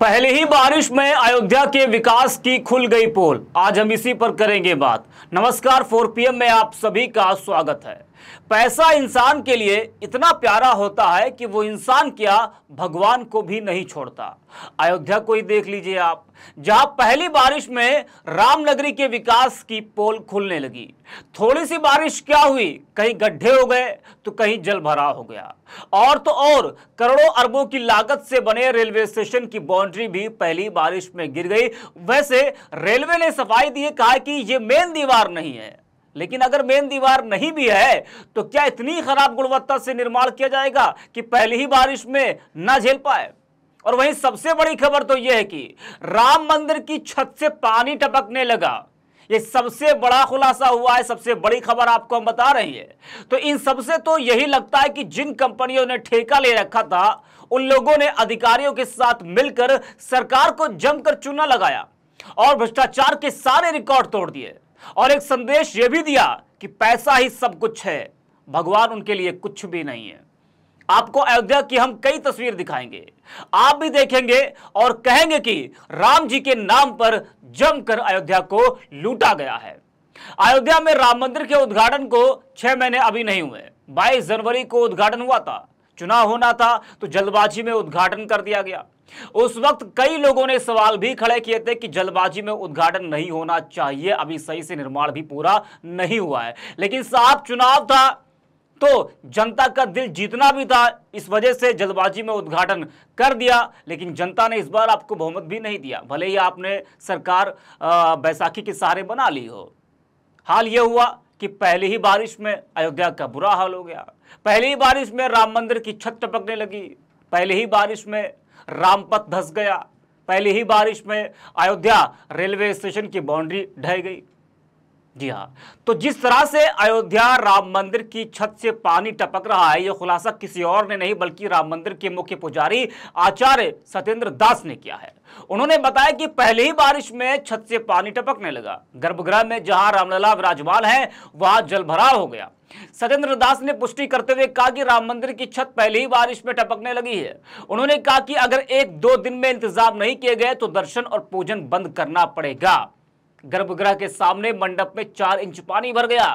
पहले ही बारिश में अयोध्या के विकास की खुल गई पोल आज हम इसी पर करेंगे बात नमस्कार 4 पीएम में आप सभी का स्वागत है पैसा इंसान के लिए इतना प्यारा होता है कि वो इंसान क्या भगवान को भी नहीं छोड़ता अयोध्या को ही देख लीजिए आप जहां पहली बारिश में रामनगरी के विकास की पोल खुलने लगी थोड़ी सी बारिश क्या हुई कहीं गड्ढे हो गए तो कहीं जल भरा हो गया और तो और करोड़ों अरबों की लागत से बने रेलवे स्टेशन की बाउंड्री भी पहली बारिश में गिर गई वैसे रेलवे ने सफाई दी कहा कि यह मेन दीवार नहीं है लेकिन अगर मेन दीवार नहीं भी है तो क्या इतनी खराब गुणवत्ता से निर्माण किया जाएगा कि पहली ही बारिश में ना झेल पाए और वहीं सबसे बड़ी खबर तो यह है कि राम मंदिर की छत से पानी टपकने लगा ये सबसे बड़ा खुलासा हुआ है सबसे बड़ी खबर आपको हम बता रही है तो इन सबसे तो यही लगता है कि जिन कंपनियों ने ठेका ले रखा था उन लोगों ने अधिकारियों के साथ मिलकर सरकार को जमकर चूना लगाया और भ्रष्टाचार के सारे रिकॉर्ड तोड़ दिए और एक संदेश यह भी दिया कि पैसा ही सब कुछ है भगवान उनके लिए कुछ भी नहीं है आपको अयोध्या की हम कई तस्वीर दिखाएंगे आप भी देखेंगे और कहेंगे कि राम जी के नाम पर जमकर अयोध्या को लूटा गया है अयोध्या में राम मंदिर के उद्घाटन को छह महीने अभी नहीं हुए 22 जनवरी को उद्घाटन हुआ था चुनाव होना था तो जल्दबाजी में उद्घाटन कर दिया गया उस वक्त कई लोगों ने सवाल भी खड़े किए थे कि जल्दबाजी में उद्घाटन नहीं होना चाहिए अभी सही से निर्माण भी पूरा नहीं हुआ है लेकिन साफ चुनाव था तो जनता का दिल जीतना भी था इस वजह से जल्दबाजी में उद्घाटन कर दिया लेकिन जनता ने इस बार आपको बहुमत भी नहीं दिया भले ही आपने सरकार बैसाखी के सहारे बना ली हो हाल यह हुआ कि पहली ही बारिश में अयोध्या का बुरा हाल हो गया पहली ही बारिश में राम मंदिर की छत टपकने लगी पहले ही बारिश में रामपथ धस गया पहली ही बारिश में अयोध्या रेलवे स्टेशन की बाउंड्री ढह गई जी हाँ तो जिस तरह से अयोध्या राम मंदिर की छत से पानी टपक रहा है यह खुलासा किसी और ने नहीं बल्कि राम मंदिर के मुख्य पुजारी आचार्य सत्येंद्र दास ने किया है उन्होंने बताया कि पहले ही बारिश में छत से पानी टपकने लगा गर्भगृह में जहां रामलला विराजमान है वहां जलभराव हो गया सत्येंद्र दास ने पुष्टि करते हुए कहा कि राम मंदिर की छत पहले ही बारिश में टपकने लगी है उन्होंने कहा कि अगर एक दो दिन में इंतजाम नहीं किए गए तो दर्शन और पूजन बंद करना पड़ेगा गर्भगृह के सामने मंडप में चार इंच पानी भर गया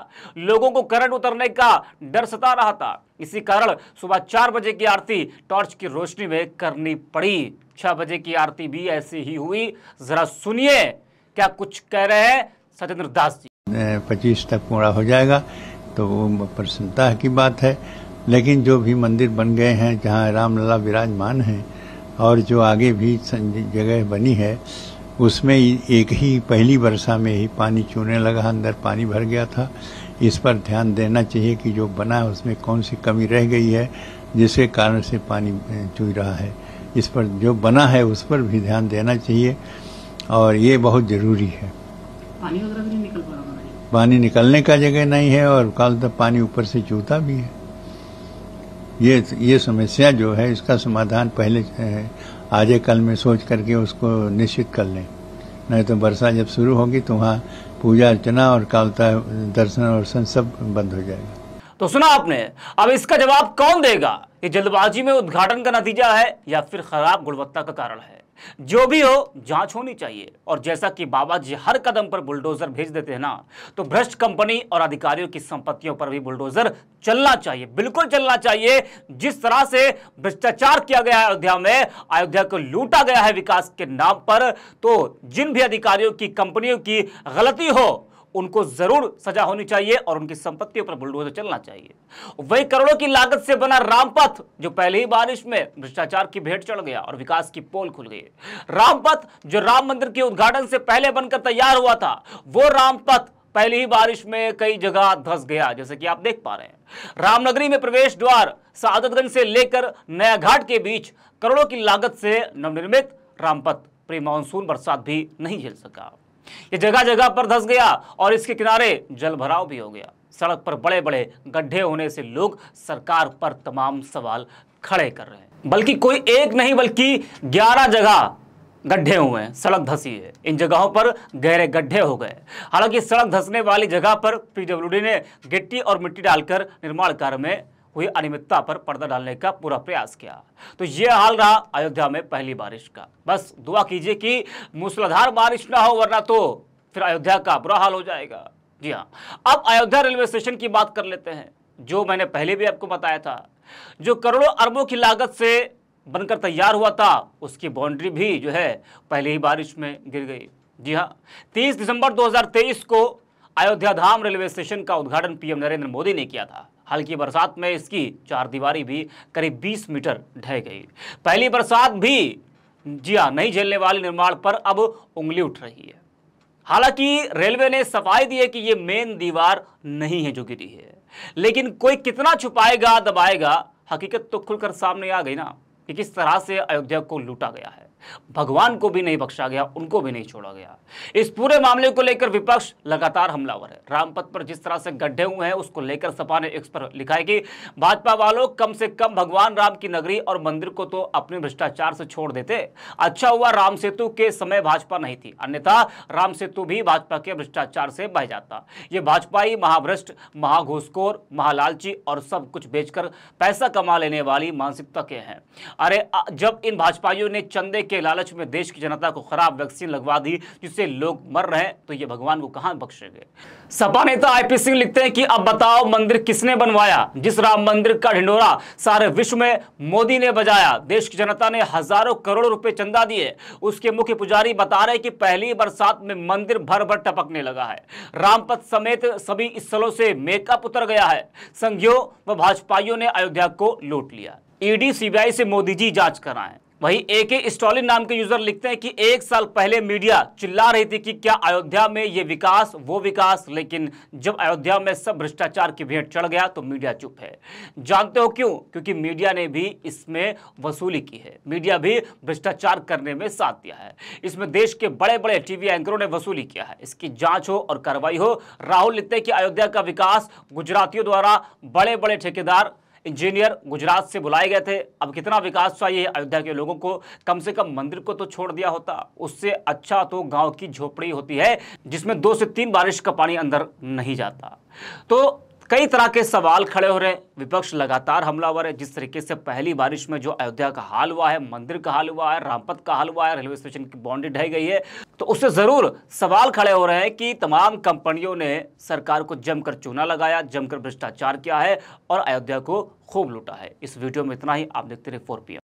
लोगों को करंट उतरने का डर सता रहा था इसी कारण सुबह चार बजे की आरती टॉर्च की रोशनी में करनी पड़ी छह बजे की आरती भी ऐसी ही हुई जरा सुनिए क्या कुछ कह रहे हैं सत्येंद्र दास जी पच्चीस तक पूरा हो जाएगा तो वो प्रसन्नता की बात है लेकिन जो भी मंदिर बन गए हैं जहाँ रामलला विराजमान हैं और जो आगे भी जगह बनी है उसमें एक ही पहली वर्षा में ही पानी चूने लगा अंदर पानी भर गया था इस पर ध्यान देना चाहिए कि जो बना है उसमें कौन सी कमी रह गई है जिसके कारण से पानी चू रहा है इस पर जो बना है उस पर भी ध्यान देना चाहिए और ये बहुत ज़रूरी है पानी वगैरह भी निकल पा पानी निकलने का जगह नहीं है और काल तक पानी ऊपर से चूता भी है ये ये समस्या जो है इसका समाधान पहले आज कल में सोच करके उसको निश्चित कर लें नहीं तो वर्षा जब शुरू होगी तो वहाँ पूजा अर्चना और कालता दर्शन वर्शन सब बंद हो जाएगा तो सुना आपने अब इसका जवाब कौन देगा ये जल्दबाजी में उद्घाटन का नतीजा है या फिर खराब गुणवत्ता का कारण है जो भी हो जांच होनी चाहिए और जैसा कि बाबा जी हर कदम पर बुलडोजर भेज देते हैं ना तो भ्रष्ट कंपनी और अधिकारियों की संपत्तियों पर भी बुलडोजर चलना चाहिए बिल्कुल चलना चाहिए जिस तरह से भ्रष्टाचार किया गया है अयोध्या में अयोध्या को लूटा गया है विकास के नाम पर तो जिन भी अधिकारियों की कंपनियों की गलती हो उनको जरूर सजा होनी चाहिए और उनकी संपत्तियों पर बुलडोजर चलना चाहिए वही करोड़ों की लागत से बना रामपथ जो पहले ही बारिश में भ्रष्टाचार की भेंट चढ़ गया और विकास की पोल खुल गई रामपथ जो राम मंदिर के उद्घाटन से पहले बनकर तैयार हुआ था वो रामपथ पहली ही बारिश में कई जगह धस गया जैसे कि आप देख पा रहे हैं रामनगरी में प्रवेश द्वार सादतगंज से लेकर नया घाट के बीच करोड़ों की लागत से नवनिर्मित रामपथ प्री मानसून बरसात भी नहीं झेल सका ये जगह जगह पर धस गया और इसके किनारे जल भराव भी हो गया सड़क पर बड़े बड़े गड्ढे होने से लोग सरकार पर तमाम सवाल खड़े कर रहे हैं बल्कि कोई एक नहीं बल्कि ग्यारह जगह गड्ढे हुए हैं सड़क धसी है इन जगहों पर गहरे गड्ढे हो गए हालांकि सड़क धसने वाली जगह पर पीडब्ल्यूडी ने गिट्टी और मिट्टी डालकर निर्माण कार्य में हुई अनियमितता पर पर्दा डालने का पूरा प्रयास किया तो यह हाल रहा अयोध्या में पहली बारिश का बस दुआ कीजिए कि मूसलाधार बारिश ना हो वरना तो फिर अयोध्या का बुरा हाल हो जाएगा जी हाँ अब अयोध्या रेलवे स्टेशन की बात कर लेते हैं जो मैंने पहले भी आपको बताया था जो करोड़ों अरबों की लागत से बनकर तैयार हुआ था उसकी बाउंड्री भी जो है पहले ही बारिश में गिर गई जी हाँ 30 दिसंबर 2023 को अयोध्या धाम रेलवे स्टेशन का उद्घाटन पीएम नरेंद्र मोदी ने किया था हल्की बरसात में इसकी चार दीवारी भी करीब 20 मीटर ढह गई पहली बरसात भी जी हाँ नहीं झेलने वाले निर्माण पर अब उंगली उठ रही है हालांकि रेलवे ने सफाई दी है कि ये मेन दीवार नहीं है जो गिरी है लेकिन कोई कितना छुपाएगा दबाएगा हकीकत तो खुलकर सामने आ गई ना कि किस तरह से अयोध्या को लूटा गया है भगवान को भी नहीं बख्शा गया उनको भी नहीं छोड़ा गया इस पूरे मामले को लेकर विपक्ष लगातार हमलावर है रामपथ पर जिस तरह से गड्ढे हुए हैं उसको लेकर सपा ने एक पर लिखा है कि भाजपा वालों कम से कम भगवान राम की नगरी और मंदिर को तो अपने भ्रष्टाचार से छोड़ देते अच्छा हुआ राम सेतु के समय भाजपा नहीं थी अन्यथा राम सेतु भी भाजपा के भ्रष्टाचार से बह जाता ये भाजपा ही महाभ्रष्ट महाघोषखोर महालालची और सब कुछ बेचकर पैसा कमा लेने वाली मानसिकता के हैं अरे जब इन भाजपाइयों ने चंदे के लालच में देश की जनता को खराब वैक्सीन लगवा दी जिससे लोग मर रहे तो ये भगवान को कहाँ बख्शेंगे सपा नेता आई सिंह लिखते हैं कि अब बताओ मंदिर किसने बनवाया जिस राम मंदिर का ढिंडोरा सारे विश्व में मोदी ने बजाया देश की जनता ने हजारों करोड़ रुपए चंदा दिए उसके मुख्य पुजारी बता रहे कि पहली बरसात में मंदिर भर भर टपकने लगा है रामपथ समेत सभी स्थलों से मेकअप उतर गया है संघियों व भाजपाइयों ने अयोध्या को लूट लिया ईडी सीबीआई से मोदी जी जांच कराएं वहीं ए के स्टॉलिन नाम के यूजर लिखते हैं कि एक साल पहले मीडिया चिल्ला रही थी कि क्या अयोध्या में ये विकास वो विकास लेकिन जब अयोध्या में सब भ्रष्टाचार की भेंट चढ़ गया तो मीडिया चुप है जानते हो क्यों क्योंकि मीडिया ने भी इसमें वसूली की है मीडिया भी भ्रष्टाचार करने में साथ दिया है इसमें देश के बड़े बड़े टीवी एंकरों ने वसूली किया है इसकी जांच हो और कार्रवाई हो राहुल लिखते हैं कि अयोध्या का विकास गुजरातियों द्वारा बड़े बड़े ठेकेदार इंजीनियर गुजरात से बुलाए गए थे अब कितना विकास हुआ ये अयोध्या के लोगों को कम से कम मंदिर को तो छोड़ दिया होता उससे अच्छा तो गांव की झोपड़ी होती है जिसमें दो से तीन बारिश का पानी अंदर नहीं जाता तो कई तरह के सवाल खड़े हो रहे हैं विपक्ष लगातार हमलावर है जिस तरीके से पहली बारिश में जो अयोध्या का हाल हुआ है मंदिर का हाल हुआ है रामपत का हाल हुआ है रेलवे स्टेशन की बाउंड्री ढह गई है तो उससे ज़रूर सवाल खड़े हो रहे हैं कि तमाम कंपनियों ने सरकार को जमकर चूना लगाया जमकर भ्रष्टाचार किया है और अयोध्या को खूब लूटा है इस वीडियो में इतना ही आप देखते रहे फोर पी